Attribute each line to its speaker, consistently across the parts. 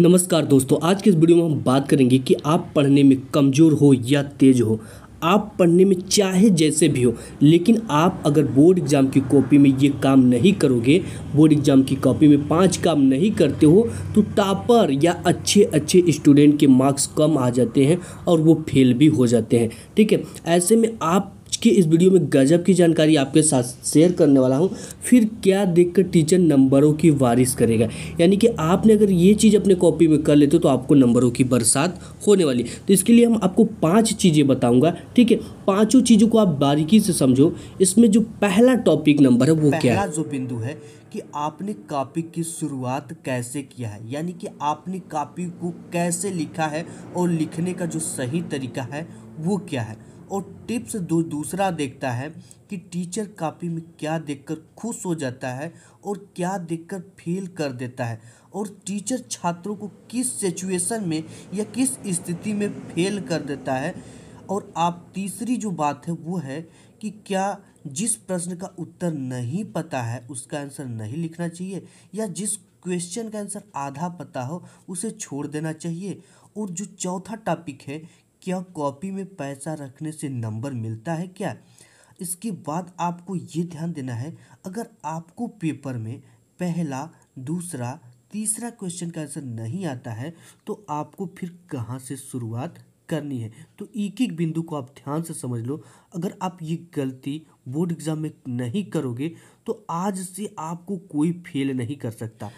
Speaker 1: नमस्कार दोस्तों आज के इस वीडियो में हम बात करेंगे कि आप पढ़ने में कमज़ोर हो या तेज हो आप पढ़ने में चाहे जैसे भी हो लेकिन आप अगर बोर्ड एग्ज़ाम की कॉपी में ये काम नहीं करोगे बोर्ड एग्ज़ाम की कॉपी में पांच काम नहीं करते हो तो टॉपर या अच्छे अच्छे स्टूडेंट के मार्क्स कम आ जाते हैं और वो फेल भी हो जाते हैं ठीक है ऐसे में आप कि इस वीडियो में गजब की जानकारी आपके साथ शेयर करने वाला हूँ फिर क्या देखकर टीचर नंबरों की बारिश करेगा यानी कि आपने अगर ये चीज़ अपने कॉपी में कर लेते हो तो आपको नंबरों की बरसात होने वाली तो इसके लिए हम आपको पाँच चीज़ें बताऊँगा ठीक है पाँचों चीज़ों को आप बारीकी से समझो इसमें जो पहला टॉपिक नंबर है वो क्या है जो बिंदु है कि आपने कापी की शुरुआत कैसे किया है यानी कि आपने कापी को कैसे लिखा है और लिखने का जो सही तरीका है वो क्या है और टिप्स दू, दूसरा देखता है कि टीचर कापी में क्या देखकर खुश हो जाता है और क्या देखकर फील कर देता है और टीचर छात्रों को किस सिचुएशन में या किस स्थिति में फेल कर देता है और आप तीसरी जो बात है वो है कि क्या जिस प्रश्न का उत्तर नहीं पता है उसका आंसर नहीं लिखना चाहिए या जिस क्वेश्चन का आंसर आधा पता हो उसे छोड़ देना चाहिए और जो चौथा टॉपिक है क्या कॉपी में पैसा रखने से नंबर मिलता है क्या इसके बाद आपको ये ध्यान देना है अगर आपको पेपर में पहला दूसरा तीसरा क्वेश्चन का आंसर नहीं आता है तो आपको फिर कहाँ से शुरुआत करनी है तो एक एक बिंदु को आप ध्यान से समझ लो अगर आप ये गलती बोर्ड एग्ज़ाम में नहीं करोगे तो आज से आपको कोई फेल नहीं कर सकता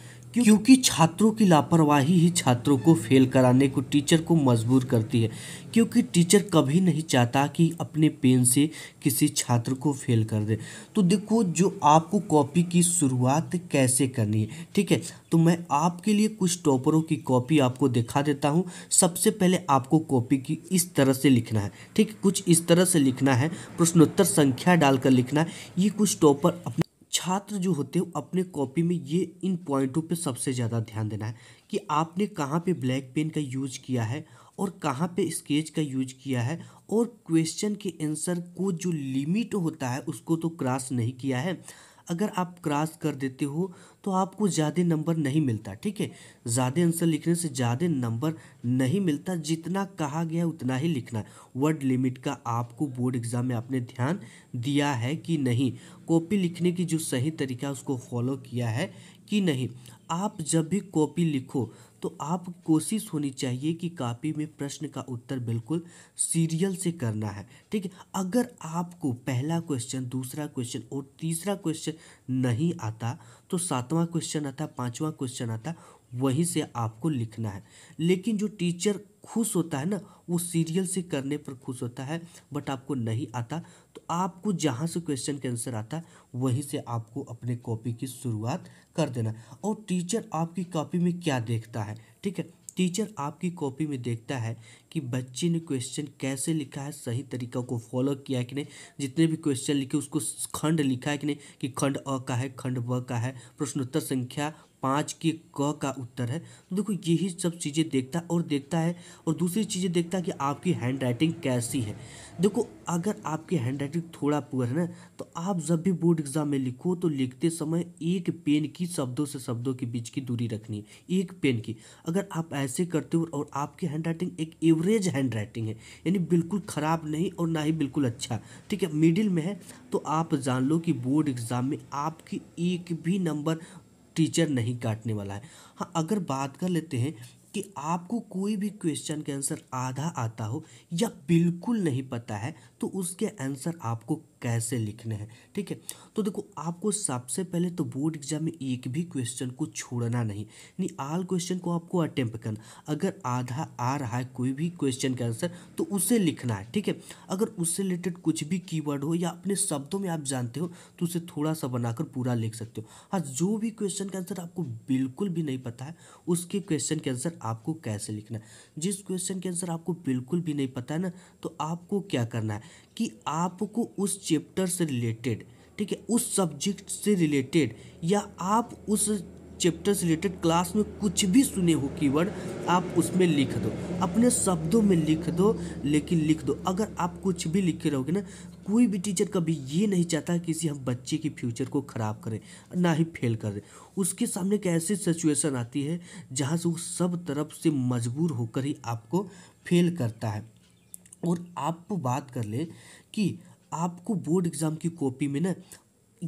Speaker 1: क्योंकि छात्रों की लापरवाही ही छात्रों को फेल कराने को टीचर को मजबूर करती है क्योंकि टीचर कभी नहीं चाहता कि अपने पेन से किसी छात्र को फेल कर दे तो देखो जो आपको कॉपी की शुरुआत कैसे करनी है ठीक है तो मैं आपके लिए कुछ टॉपरों की कॉपी आपको दिखा देता हूँ सबसे पहले आपको कॉपी की इस तरह से लिखना है ठीक कुछ इस तरह से लिखना है प्रश्नोत्तर संख्या डालकर लिखना है ये कुछ टॉपर अपने छात्र जो होते हैं अपने कॉपी में ये इन पॉइंटों पे सबसे ज़्यादा ध्यान देना है कि आपने कहाँ पे ब्लैक पेन का यूज किया है और कहाँ पे स्केच का यूज किया है और क्वेश्चन के आंसर को जो लिमिट होता है उसको तो क्रॉस नहीं किया है अगर आप क्रॉस कर देते हो तो आपको ज़्यादा नंबर नहीं मिलता ठीक है ज़्यादा आंसर लिखने से ज़्यादा नंबर नहीं मिलता जितना कहा गया उतना ही लिखना वर्ड लिमिट का आपको बोर्ड एग्ज़ाम में आपने ध्यान दिया है कि नहीं कॉपी लिखने की जो सही तरीका उसको फॉलो किया है कि नहीं आप जब भी कॉपी लिखो तो आप कोशिश होनी चाहिए कि कापी में प्रश्न का उत्तर बिल्कुल सीरियल से करना है ठीक है अगर आपको पहला क्वेश्चन दूसरा क्वेश्चन और तीसरा क्वेश्चन नहीं आता तो सातवां सातवां क्वेश्चन आता है क्वेश्चन आता वहीं से आपको लिखना है लेकिन जो टीचर खुश होता है ना वो सीरियल से करने पर खुश होता है बट आपको नहीं आता तो आपको जहाँ से क्वेश्चन के आंसर आता है वहीं से आपको अपने कॉपी की शुरुआत कर देना और टीचर आपकी कॉपी में क्या देखता है ठीक है टीचर आपकी कॉपी में देखता है कि बच्चे ने क्वेश्चन कैसे लिखा है सही तरीका को फॉलो किया है कि नहीं जितने भी क्वेश्चन लिखे उसको खंड लिखा है कि नहीं कि खंड अ का है खंड ब का है प्रश्नोत्तर संख्या पाँच के क का उत्तर है तो देखो यही सब चीज़ें देखता और देखता है और दूसरी चीज़ें देखता है कि आपकी हैंड राइटिंग कैसी है देखो अगर आपकी हैंड राइटिंग थोड़ा पुअर है ना तो आप जब भी बोर्ड एग्ज़ाम में लिखो तो लिखते समय एक पेन की शब्दों से शब्दों के बीच की दूरी रखनी है एक पेन की अगर आप ऐसे करते हो और आपकी हैंड राइटिंग एक एवरेज हैंड राइटिंग है यानी बिल्कुल ख़राब नहीं और ना ही बिल्कुल अच्छा ठीक है मिडिल में है तो आप जान लो कि बोर्ड एग्ज़ाम में आपकी एक भी नंबर टीचर नहीं काटने वाला है हाँ अगर बात कर लेते हैं कि आपको कोई भी क्वेश्चन के आंसर आधा आता हो या बिल्कुल नहीं पता है तो उसके आंसर आपको कैसे लिखने हैं ठीक है तो देखो आपको सबसे पहले तो बोर्ड एग्जाम में एक भी क्वेश्चन को छोड़ना नहीं यानी आल क्वेश्चन को आपको अटेम्प्ट करना अगर आधा आ रहा है कोई भी क्वेश्चन का आंसर तो उसे लिखना है ठीक है अगर उससे रिलेटेड कुछ भी कीवर्ड हो या अपने शब्दों में आप जानते हो तो उसे थोड़ा सा बनाकर पूरा लिख सकते हो हाँ जो भी क्वेश्चन का आंसर आपको बिल्कुल भी नहीं पता है उसके क्वेश्चन के आंसर आपको कैसे लिखना है जिस क्वेश्चन के आंसर आपको बिल्कुल भी नहीं पता है ना तो आपको क्या करना है कि आपको उस चैप्टर से रिलेटेड ठीक है उस सब्जेक्ट से रिलेटेड या आप उस चैप्टर से रिलेटेड क्लास में कुछ भी सुने हो कीवर्ड आप उसमें लिख दो अपने शब्दों में लिख दो लेकिन लिख दो अगर आप कुछ भी लिखे रहोगे ना कोई भी टीचर कभी ये नहीं चाहता किसी हम बच्चे की फ्यूचर को ख़राब करें ना ही फेल करें उसके सामने एक ऐसी सिचुएशन आती है जहाँ से वो सब तरफ से मजबूर होकर ही आपको फेल करता है और आप बात कर ले कि आपको बोर्ड एग्ज़ाम की कॉपी में ना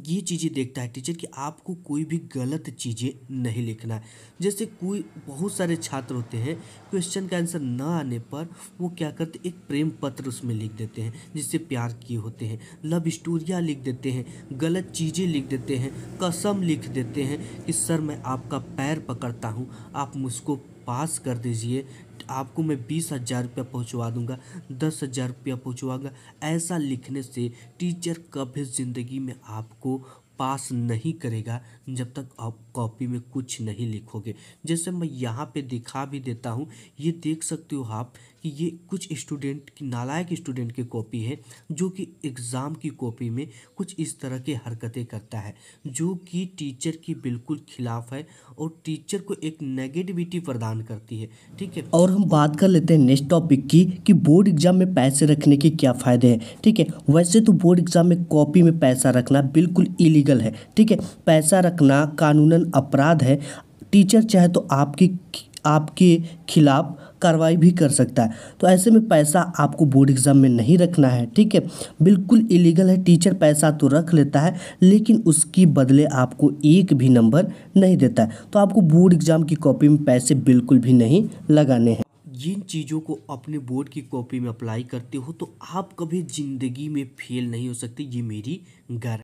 Speaker 1: ये चीज़ें देखता है टीचर कि आपको कोई भी गलत चीज़ें नहीं लिखना है जैसे कोई बहुत सारे छात्र होते हैं क्वेश्चन का आंसर ना आने पर वो क्या करते एक प्रेम पत्र उसमें लिख देते हैं जिससे प्यार किए होते हैं लव स्टोरियाँ लिख देते हैं गलत चीज़ें लिख देते हैं कसम लिख देते हैं कि सर मैं आपका पैर पकड़ता हूँ आप मुझको पास कर दीजिए आपको मैं बीस हज़ार रुपया पहुँचवा दूँगा दस हज़ार रुपया पहुँचवाऊँगा ऐसा लिखने से टीचर कभी ज़िंदगी में आपको पास नहीं करेगा जब तक आप कॉपी में कुछ नहीं लिखोगे जैसे मैं यहाँ पे दिखा भी देता हूँ ये देख सकते हो आप कि ये कुछ स्टूडेंट की नालायक स्टूडेंट की कॉपी है जो कि एग्ज़ाम की कॉपी में कुछ इस तरह की हरकतें करता है जो कि टीचर की बिल्कुल खिलाफ है और टीचर को एक नेगेटिविटी प्रदान करती है ठीक है और हम बात कर लेते हैं नेक्स्ट टॉपिक की कि बोर्ड एग्जाम में पैसे रखने के क्या फ़ायदे हैं ठीक है वैसे तो बोर्ड एग्जाम में कॉपी में पैसा रखना बिल्कुल इलीगल है ठीक है पैसा रखना कानूनन अपराध है टीचर चाहे तो आपके आपके खिलाफ़ कार्रवाई भी कर सकता है तो ऐसे में पैसा आपको बोर्ड एग्ज़ाम में नहीं रखना है ठीक है बिल्कुल इलीगल है टीचर पैसा तो रख लेता है लेकिन उसकी बदले आपको एक भी नंबर नहीं देता है तो आपको बोर्ड एग्ज़ाम की कॉपी में पैसे बिल्कुल भी नहीं लगाने हैं जिन चीज़ों को अपने बोर्ड की कॉपी में अप्लाई करते हो तो आप कभी ज़िंदगी में फेल नहीं हो सकते ये मेरी गारंटी